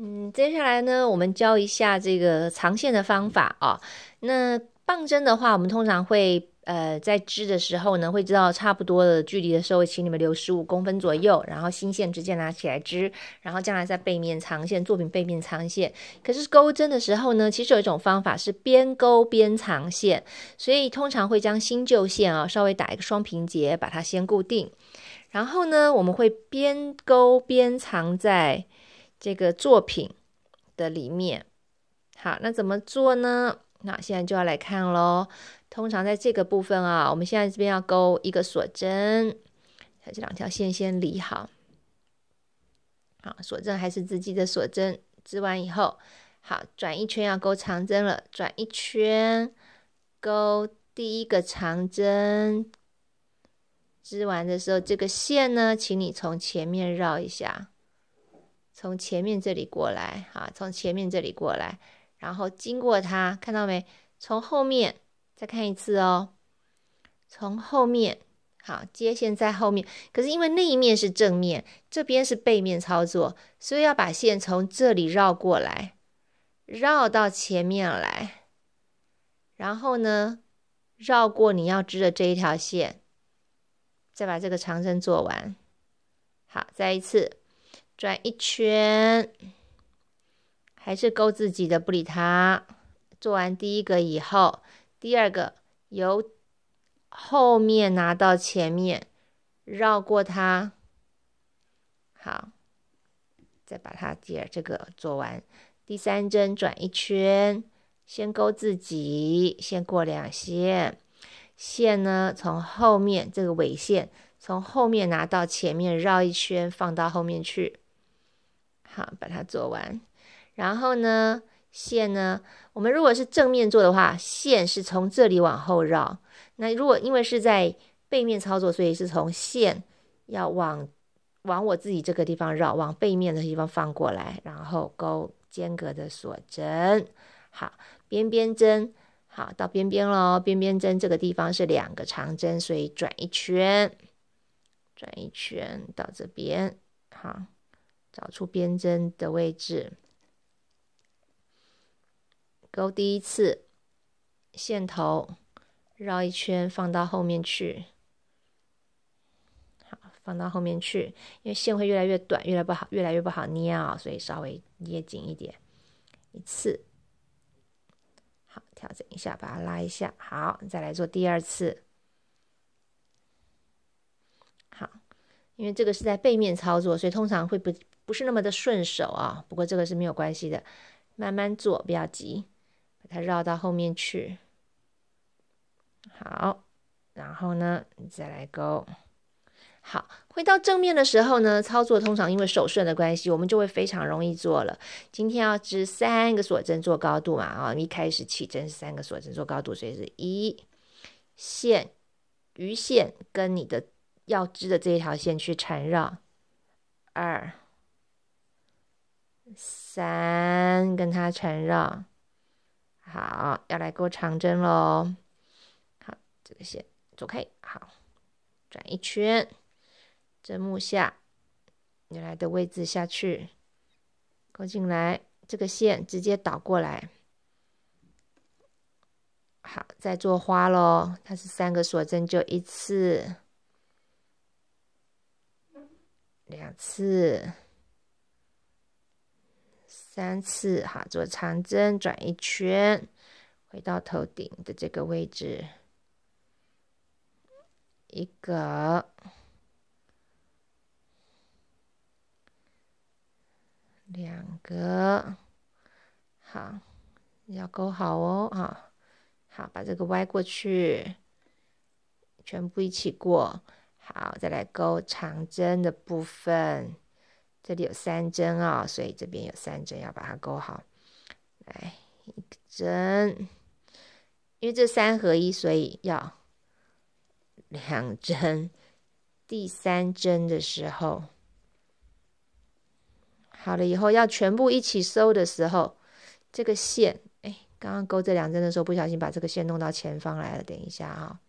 嗯，接下来呢，我们教一下这个藏线的方法啊。那棒针的话，我们通常会呃在织的时候呢，会知道差不多的距离的时候，请你们留十五公分左右，然后新线直接拿起来织，然后将来在背面藏线，作品背面藏线。可是钩针的时候呢，其实有一种方法是边钩边藏线，所以通常会将新旧线啊稍微打一个双平结，把它先固定，然后呢，我们会边钩边藏在。这个作品的里面，好，那怎么做呢？那现在就要来看喽。通常在这个部分啊，我们现在这边要钩一个锁针，把这两条线先理好。好，锁针还是自己的锁针，织完以后好转一圈要钩长针了。转一圈，钩第一个长针。织完的时候，这个线呢，请你从前面绕一下。从前面这里过来，好，从前面这里过来，然后经过它，看到没？从后面再看一次哦，从后面，好，接线在后面。可是因为那一面是正面，这边是背面操作，所以要把线从这里绕过来，绕到前面来，然后呢，绕过你要织的这一条线，再把这个长针做完。好，再一次。转一圈，还是钩自己的，不理它。做完第一个以后，第二个由后面拿到前面，绕过它，好，再把它第二这个做完。第三针转一圈，先钩自己，先过两线，线呢从后面这个尾线，从后面拿到前面绕一圈，放到后面去。好，把它做完。然后呢，线呢？我们如果是正面做的话，线是从这里往后绕。那如果因为是在背面操作，所以是从线要往往我自己这个地方绕，往背面的地方放过来，然后钩间隔的锁针。好，边边针，好到边边喽。边边针这个地方是两个长针，所以转一圈，转一圈到这边。好。找出边针的位置，勾第一次，线头绕一圈放到后面去，好，放到后面去，因为线会越来越短，越来不好，越来越不好捏啊，所以稍微捏紧一点，一次，好，调整一下，把它拉一下，好，再来做第二次，好，因为这个是在背面操作，所以通常会不。不是那么的顺手啊，不过这个是没有关系的，慢慢做，不要急，把它绕到后面去。好，然后呢，再来勾。好，回到正面的时候呢，操作通常因为手顺的关系，我们就会非常容易做了。今天要织三个锁针做高度嘛啊，一开始起针是三个锁针做高度，所以是一线，鱼线跟你的要织的这一条线去缠绕。二。三跟它缠绕，好，要来钩长针喽。好，这个线走开，好，转一圈，针目下原来的位置下去，钩进来，这个线直接倒过来。好，再做花喽，它是三个锁针，就一次，两次。三次，哈，做长针转一圈，回到头顶的这个位置，一个，两个，好，要勾好哦，哈，好，把这个歪过去，全部一起过，好，再来勾长针的部分。这里有三针哦，所以这边有三针要把它勾好。来，一个针，因为这三合一，所以要两针。第三针的时候，好了以后要全部一起收的时候，这个线，哎，刚刚勾这两针的时候不小心把这个线弄到前方来了。等一下哈，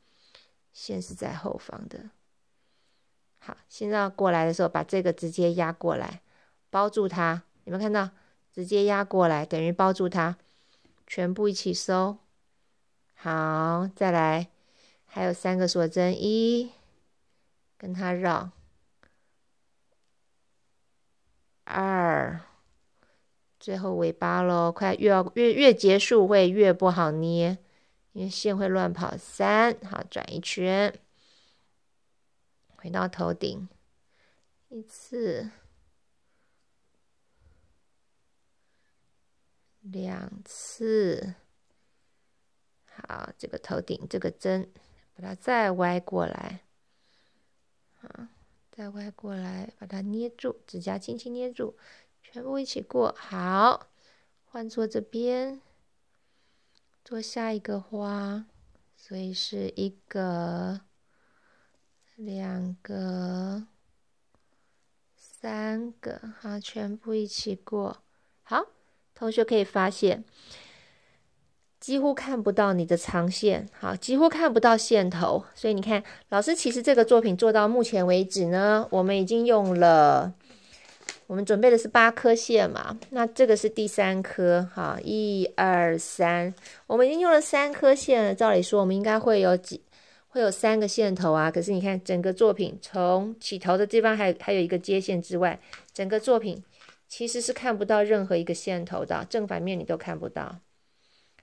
线是在后方的。好，现在过来的时候，把这个直接压过来，包住它。有没有看到？直接压过来，等于包住它，全部一起收。好，再来，还有三个锁针，一，跟它绕。二，最后尾巴喽，快越要越越结束会越不好捏，因为线会乱跑。三，好转一圈。回到头顶，一次，两次，好，这个头顶这个针，把它再歪过来，啊，再歪过来，把它捏住，指甲轻轻捏住，全部一起过，好，换做这边，做下一个花，所以是一个。两个，三个，好，全部一起过。好，同学可以发现，几乎看不到你的长线，好，几乎看不到线头。所以你看，老师其实这个作品做到目前为止呢，我们已经用了，我们准备的是八颗线嘛，那这个是第三颗，哈，一二三，我们已经用了三颗线了。照理说，我们应该会有几？会有三个线头啊，可是你看整个作品从起头的地方还还有一个接线之外，整个作品其实是看不到任何一个线头的，正反面你都看不到。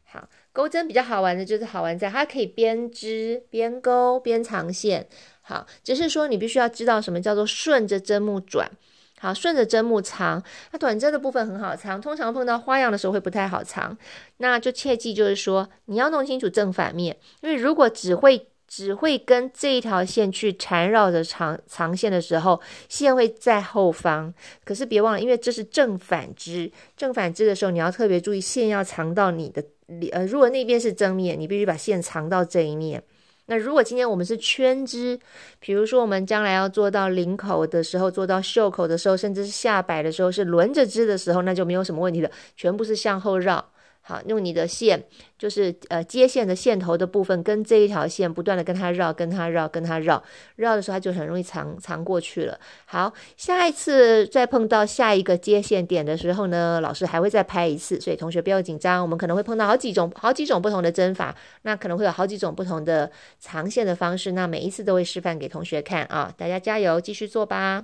好，钩针比较好玩的就是好玩在它可以编织、边钩边藏线。好，只是说你必须要知道什么叫做顺着针目转，好，顺着针目藏。那短针的部分很好藏，通常碰到花样的时候会不太好藏，那就切记就是说你要弄清楚正反面，因为如果只会。只会跟这一条线去缠绕着长长线的时候，线会在后方。可是别忘了，因为这是正反织，正反织的时候，你要特别注意线要藏到你的。里。呃，如果那边是正面，你必须把线藏到这一面。那如果今天我们是圈织，比如说我们将来要做到领口的时候，做到袖口的时候，甚至是下摆的时候，是轮着织的时候，那就没有什么问题了，全部是向后绕。好，用你的线，就是呃接线的线头的部分，跟这一条线不断的跟它绕，跟它绕，跟它绕，绕的时候它就很容易藏藏过去了。好，下一次再碰到下一个接线点的时候呢，老师还会再拍一次，所以同学不要紧张，我们可能会碰到好几种好几种不同的针法，那可能会有好几种不同的长线的方式，那每一次都会示范给同学看啊，大家加油，继续做吧。